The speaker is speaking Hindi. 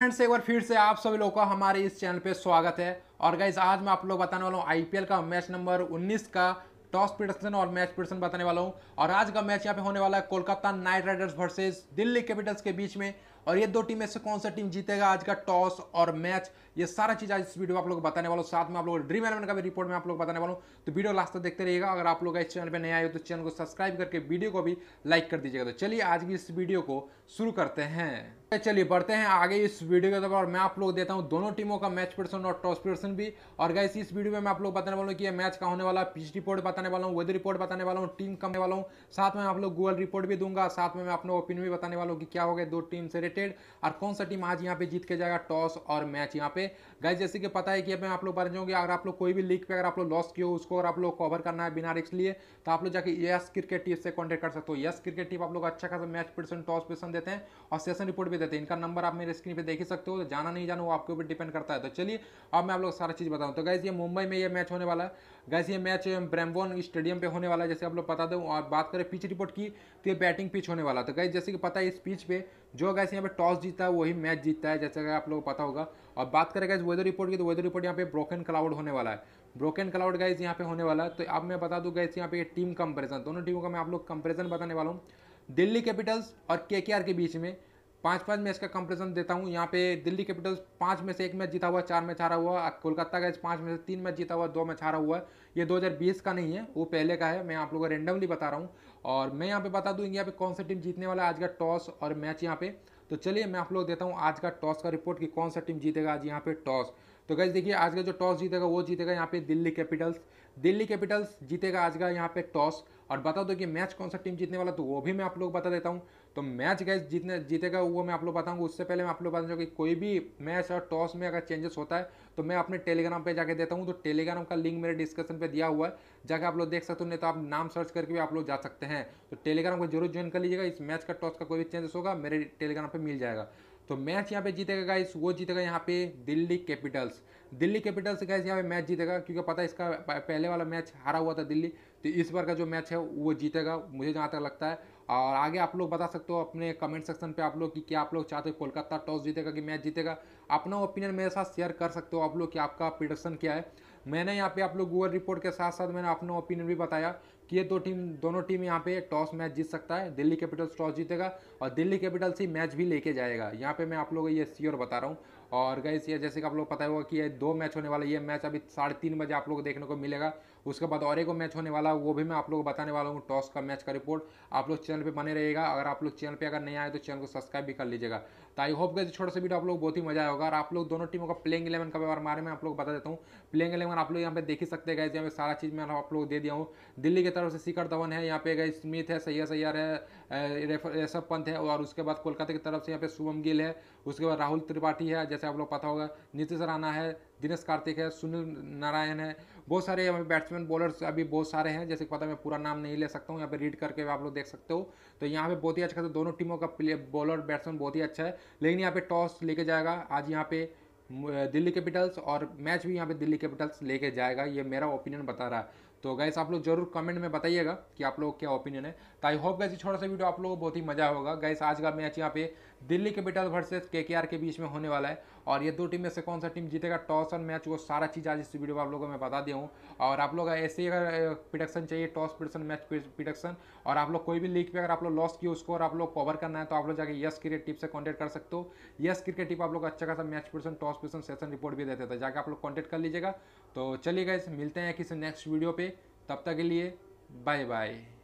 फ्रेंड्स एक बार फिर से आप सभी लोगों का हमारे इस चैनल पे स्वागत है और गाइज आज मैं आप लोग बताने वाला हूँ आईपीएल का मैच नंबर 19 का टॉस प्रिडक्शन और मैच प्रिडक्शन बताने वाला हूँ और आज का मैच यहाँ पे होने वाला है Kolkata Knight Riders versus Delhi Capitals के बीच में और ये दो टीम में से कौन सा टीम जीतेगा आज का टॉस और मैच ये सारा चीज़ आज इस वीडियो में आप लोग बताने वाला साथ में आप लोग ड्रीम एलेवन का भी रिपोर्ट में आप लोग बताने वाला हूँ तो वीडियो लास्ट तक देखते रहिएगा अगर आप लोग इस चैनल पर नए आए हो तो चैनल को सब्सक्राइब करके वीडियो को भी लाइक कर दीजिएगा तो चलिए आज की इस वीडियो को शुरू करते हैं तो चलिए बढ़ते हैं आगे इस वीडियो के और मैं आप लोग देता हूं दोनों टीमों का मैच पर्सन और टॉस प्रदर्शन भी और गैस इस वीडियो में मैं आप लोग बताने वाला हूं कि ये मैच का होने वाला पिच रिपोर्ट बताने वाला हूं वेदर रिपोर्ट बताने वाला हूं टीम कमने वाला हूं साथ में आप लोग गूगल रिपोर्ट भी दूंगा साथ में मैं अपना ओपिनियन भी बताने वाला हूँ कि क्या हो गया दो टीम से रिलेटेड और कौन सा टीम आज यहाँ पे जीत के जाएगा टॉस और मैच यहाँ पे गैस जैसे कि पता है कि मैं आप लोग बता चाहूँगी अगर आप लोग कोई भी लीग पे अगर आप लोग लॉस किए हो उसको अगर आप लोग कवर करना है बिना रिक्स लिए तो आप लोग जाकर यस क्रिकेट टीम से कॉन्टेक्ट कर सकते हो यस क्रिकेट टीम आप लोग अच्छा खासा मैच प्रदर्शन टॉस प्रदर्शन देते हैं और सेशन रिपोर्ट भी भी देते हैं इनका नंबर आप मेरे स्क्रीन पे देख ही सकते हो तो जाना नहीं जाना वो आपके ऊपर डिपेंड करता है तो चलिए अब मैं आप लोग सारा चीज़ बताऊँ तो गैस ये मुंबई में ये मैच होने वाला है गैस ये मैच ब्रैमबोन स्टेडियम पर होने वाला है जैसे आप लोग बता दूँ और बात करें पिच रिपोर्ट की तो ये बैटिंग पिच होने वाला तो गैस जैसे कि पता है इस पिच पर जो गैस यहाँ पर टॉस जीता है वही मैच जीतता है जैसे कि आप लोग पता होगा और बात करें गैस वेदर रिपोर्ट की तो वेदर रिपोर्ट यहाँ पे ब्रोकन क्लाउड होने वाला है ब्रोकन क्लाउड गाइज यहाँ पे होने वाला है तो अब मैं बता दूँ गैस यहाँ पे टीम कंपेरिजन दोनों टीमों का मैं आप लोग कंपेरिजन बताने वाला हूँ दिल्ली कैपिटल्स और के के बीच में पाँच पाँच मैच का कंपेरिजन देता हूँ यहाँ पे दिल्ली कैपिटल्स पाँच में से एक मैच जीता हुआ चार मैच हारा हुआ कोलकाता का पाँच में से तीन मैच जीता हुआ दो मैच हारा हुआ ये 2020 का नहीं है वो पहले का है मैं आप लोगों को रेंडमली बता रहा हूँ और मैं यहाँ पे बता दूँ यहाँ पे कौन सा टीम जीतने वाला है आज का टॉस और मैच यहाँ पे तो चलिए मैं आप लोग देता हूँ आज का टॉस का रिपोर्ट कि कौन सा टीम जीतेगा आज यहाँ पे टॉस तो गैस देखिए आज का जो टॉस जीतेगा वो जीतेगा यहाँ पे दिल्ली कैपिटल्स दिल्ली कैपिटल्स जीतेगा आज का यहाँ पे टॉस और बता दो कि मैच कौन सा टीम जीतने वाला तो वो भी मैं आप लोग बता देता हूँ तो मैच गैस जीतने जीतेगा वो मैं आप लोग बताऊंगा उससे पहले मैं आप लोग बताऊँ कि कोई भी मैच और टॉस में अगर चेंजेस होता है तो मैं अपने टेलीग्राम पे जाके देता हूँ तो टेलीग्राम का लिंक मेरे डिस्क्रिप्शन पे दिया हुआ है जाके आप लोग देख सकते हो नहीं तो आप नाम सर्च करके भी आप लोग जा सकते हैं तो टेलीग्राम को जरूर ज्वाइन कर लीजिएगा इस मैच का टॉस का कोई भी चेंजेस होगा मेरे टेलीग्राम पर मिल जाएगा तो मैच यहाँ पे जीतेगा गाइस वो जीतेगा यहाँ पे Delhi Capitals Delhi Capitals guys यहाँ पे मैच जीतेगा क्योंकि पता है इसका पहले वाला मैच हारा हुआ था दिल्ली तो इस बार का जो मैच है वो जीतेगा मुझे जहाँ तक लगता है और आगे आप लोग बता सकते हो अपने कमेंट सेक्शन पे आप लोग कि क्या आप लोग चाहते हो कोलकाता टॉस जीतेगा कि मैच जीतेगा अपना ओपिनियन मेरे साथ शेयर कर सकते हो आप लोग कि आपका प्रिडक्शन क्या है मैंने यहाँ पे आप लोग गूगल रिपोर्ट के साथ साथ मैंने अपना ओपिनियन भी बताया कि ये दो टीम दोनों टीम यहाँ पे टॉस मैच जीत सकता है दिल्ली कैपिटल्स टॉस जीतेगा और दिल्ली कैपिटल्स ही मैच भी लेके जाएगा यहाँ पे मैं आप लोगों को ये श्योर बता रहा हूँ और गई ये जैसे कि आप लोग पता होगा कि ये दो मैच होने वाला ये मैच अभी साढ़े तीन बजे आप लोग को देखने को मिलेगा उसके बाद और एक मैच होने वाला है वो भी मैं आप लोग बताने वाला हूँ टॉस का मैच का रिपोर्ट आप लोग चैनल पर बने रहेगा अगर आप लोग चैनल पर अगर नहीं आए तो चैनल को सब्सक्राइब भी कर लीजिएगा तो आई होप गए छोटा सा वीडियो आप लोग बहुत ही मजा आएगा और आप लोग दोनों टीमों का प्लेइंग इलेवन का व्यवहार बारे में आप लोग बता देता हूँ प्लेइंग इलेवन आप लोग यहाँ पे देख ही सकते गए यहाँ पे सारा चीज़ मैं आप लोग दे दिया हूँ दिल्ली की तरफ से शिखर धवन है यहाँ पे गए स्मिथ है सैया सैयर है ऋषभ पंत है और उसके बाद कोलकाता की तरफ से यहाँ पे शुभम गिल है उसके बाद राहुल त्रिपाठी है जैसे आप लोग पता होगा नीतीश राणा है दिनेश कार्तिक है सुनील नारायण है बहुत सारे यहाँ पे बैट्समैन बॉलर्स अभी बहुत सारे हैं जैसे पता मैं पूरा नाम नहीं ले सकता हूँ यहाँ पे रीड करके आप लोग देख सकते हो तो यहाँ पे बहुत ही अच्छा खासा तो दोनों टीमों का प्ले बॉलर बैट्समैन बहुत ही अच्छा है लेकिन यहाँ पे टॉस लेके जाएगा आज यहाँ पे दिल्ली कैपिटल्स और मैच भी यहाँ पे दिल्ली कैपिटल्स लेके जाएगा ये मेरा ओपिनियन बता रहा है तो गैस आप लोग जरूर कमेंट में बताइएगा कि आप लोग क्या ओपिनियन है तो आई होप गैस छोटा सा वीडियो आप लोगों को बहुत ही मजा होगा गैस आज का मैच यहाँ पे दिल्ली कैपिटल वर्सेस के के के बीच में होने वाला है और ये दो टीम में से कौन सा टीम जीतेगा टॉस और मैच वो सारा चीज़ आज इस वीडियो में आप लोगों को मैं बता दिया हूँ और आप लोग ऐसे ही अगर प्रिडक्शन चाहिए टॉस प्रिडक्शन मैच प्रिडक्शन और आप लोग कोई भी लीग पे अगर आप लोग लॉस किए उसको और आप लोग कवर करना है तो आप लोग जाके यस क्रिकेट टिप से कॉन्टैक्ट कर सकते हो यस क्रिकेट टिप आप लोग अच्छा खासा match prediction toss prediction session report भी देते थे तो जाके आप लोग कॉन्टैक्ट कर लीजिएगा तो चलिएगा इस मिलते हैं किसी नेक्स्ट वीडियो पर तब तक के लिए बाय बाय